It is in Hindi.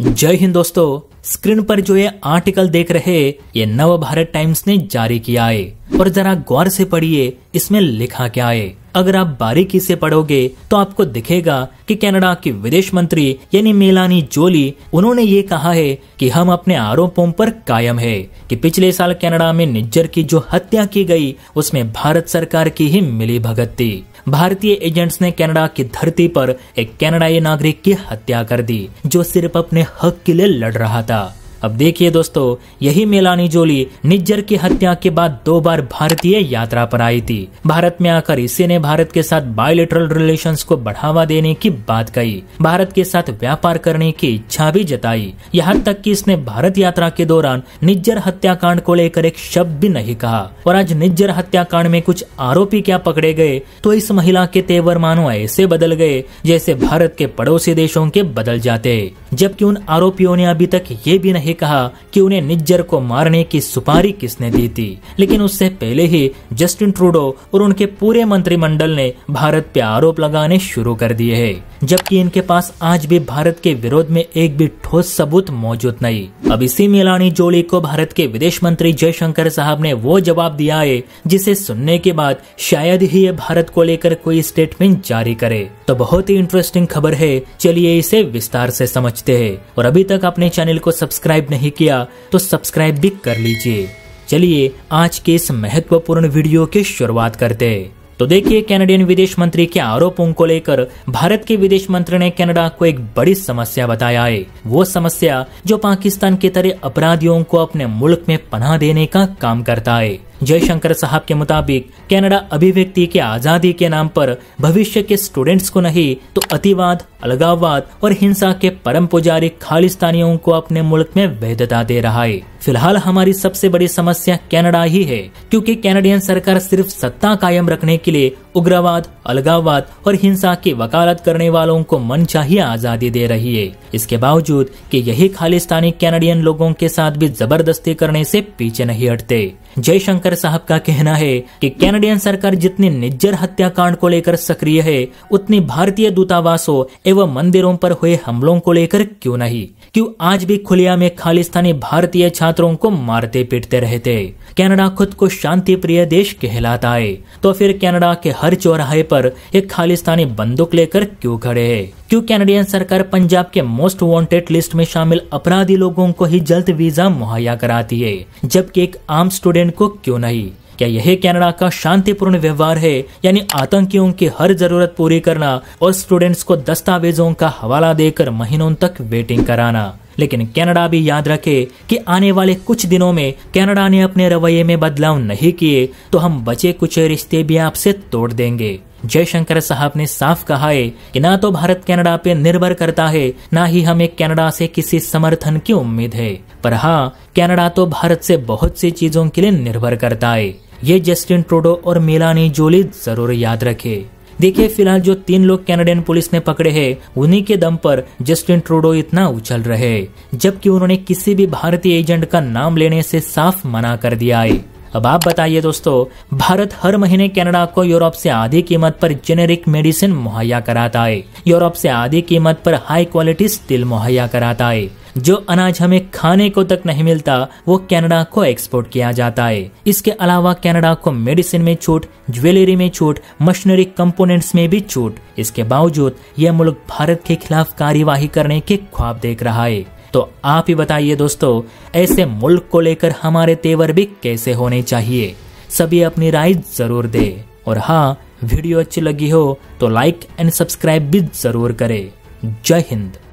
जय हिंद दोस्तों स्क्रीन पर जो ये आर्टिकल देख रहे ये नव भारत टाइम्स ने जारी किया है और जरा गौर से पढ़िए इसमें लिखा क्या है अगर आप बारीकी से पढ़ोगे तो आपको दिखेगा कि कनाडा के विदेश मंत्री यानी मेलानी जोली उन्होंने ये कहा है कि हम अपने आरोपों पर कायम है कि पिछले साल कनाडा में निज्जर की जो हत्या की गई उसमें भारत सरकार की ही मिली भगत थी भारतीय एजेंट्स ने कनाडा की धरती पर एक कनाडाई नागरिक की हत्या कर दी जो सिर्फ अपने हक के लिए लड़ रहा था अब देखिए दोस्तों यही मेलानी जोली निज्जर की हत्या के बाद दो बार भारतीय यात्रा पर आई थी भारत में आकर इसी ने भारत के साथ बायोलिटरल रिलेशन को बढ़ावा देने की बात कही भारत के साथ व्यापार करने की इच्छा भी जताई यहाँ तक कि इसने भारत यात्रा के दौरान निज्जर हत्याकांड को लेकर एक शब्द भी नहीं कहा और आज निज्जर हत्याकांड में कुछ आरोपी क्या पकड़े गए तो इस महिला के तेवर मानो ऐसे बदल गए जैसे भारत के पड़ोसी देशों के बदल जाते जबकि उन आरोपियों ने अभी तक ये भी नहीं ही कहा कि उन्हें निज्जर को मारने की सुपारी किसने दी थी लेकिन उससे पहले ही जस्टिन ट्रूडो और उनके पूरे मंत्रिमंडल ने भारत पे आरोप लगाने शुरू कर दिए है जबकि इनके पास आज भी भारत के विरोध में एक भी ठोस सबूत मौजूद नहीं अब इसी मिलानी जोली को भारत के विदेश मंत्री जयशंकर साहब ने वो जवाब दिया है जिसे सुनने के बाद शायद ही ये भारत को लेकर कोई स्टेटमेंट जारी करे तो बहुत ही इंटरेस्टिंग खबर है चलिए इसे विस्तार से समझते हैं और अभी तक अपने चैनल को सब्सक्राइब सब्सक्राइब नहीं किया तो सब्सक्राइब भी कर लीजिए चलिए आज के इस महत्वपूर्ण वीडियो की शुरुआत करते तो देखिए कैनेडियन विदेश मंत्री के आरोपों को लेकर भारत के विदेश मंत्री ने कनाडा को एक बड़ी समस्या बताया है वो समस्या जो पाकिस्तान के तरह अपराधियों को अपने मुल्क में पनाह देने का काम करता है जयशंकर साहब के मुताबिक कनाडा अभिव्यक्ति के आजादी के नाम पर भविष्य के स्टूडेंट्स को नहीं तो अतिवाद अलगाववाद और हिंसा के परम पुजारी खालिस्तानियों को अपने मुल्क में वैधता दे रहा है फिलहाल हमारी सबसे बड़ी समस्या कनाडा ही है क्योंकि कैनेडियन सरकार सिर्फ सत्ता कायम रखने के लिए उग्रवाद अलगाववाद और हिंसा की वकालत करने वालों को मनचाही आजादी दे रही है इसके बावजूद कि यही खालिस्तानी कैनेडियन लोगों के साथ भी जबरदस्ती करने से पीछे नहीं हटते जयशंकर जावड़ेकर साहब का कहना है कि कैनेडियन सरकार जितनी निज्जर हत्याकांड को लेकर सक्रिय है उतनी भारतीय दूतावासों एवं मंदिरों पर हुए हमलों को लेकर क्यों नहीं क्यों आज भी खुलिया में खालिस्तानी भारतीय छात्रों को मारते पीटते रहते कनाडा खुद को शांति प्रिय देश कहलाता है तो फिर कनाडा के हर चौराहे पर एक खालिस्तानी बंदूक लेकर क्यों खड़े है क्यों कैनेडियन सरकार पंजाब के मोस्ट वांटेड लिस्ट में शामिल अपराधी लोगों को ही जल्द वीजा मुहैया कराती है जबकि एक आम स्टूडेंट को क्यों नहीं क्या यह कनाडा का शांतिपूर्ण व्यवहार है यानी आतंकियों की हर जरूरत पूरी करना और स्टूडेंट्स को दस्तावेजों का हवाला देकर महीनों तक वेटिंग कराना लेकिन कनाडा भी याद रखे कि आने वाले कुछ दिनों में कनाडा ने अपने रवैये में बदलाव नहीं किए तो हम बचे कुछ रिश्ते भी आपसे तोड़ देंगे जयशंकर साहब ने साफ कहा है कि ना तो भारत कनाडा पे निर्भर करता है ना ही हमें कनाडा से किसी समर्थन की उम्मीद है पर हाँ कनाडा तो भारत से बहुत सी चीजों के लिए निर्भर करता है ये जस्टिन ट्रूडो और मेलानी जोली जरूर याद रखे देखिए फिलहाल जो तीन लोग कैनेडियन पुलिस ने पकड़े हैं उन्हीं के दम पर जस्टिन ट्रूडो इतना उछल रहे जबकि उन्होंने किसी भी भारतीय एजेंट का नाम लेने से साफ मना कर दिया है अब आप बताइए दोस्तों भारत हर महीने कनाडा को यूरोप से आधी कीमत पर जेनेरिक मेडिसिन मुहैया कराता है यूरोप से आधी कीमत पर हाई क्वालिटी स्टील मुहैया कराता है जो अनाज हमें खाने को तक नहीं मिलता वो कनाडा को एक्सपोर्ट किया जाता है इसके अलावा कनाडा को मेडिसिन में छूट ज्वेलरी में छूट मशीनरी कंपोनेंट्स में भी छूट इसके बावजूद यह मुल्क भारत के खिलाफ कार्यवाही करने के ख्वाब देख रहा है तो आप ही बताइए दोस्तों ऐसे मुल्क को लेकर हमारे तेवर भी कैसे होने चाहिए सभी अपनी राय जरूर दे और हाँ वीडियो अच्छी लगी हो तो लाइक एंड सब्सक्राइब भी जरूर करें जय हिंद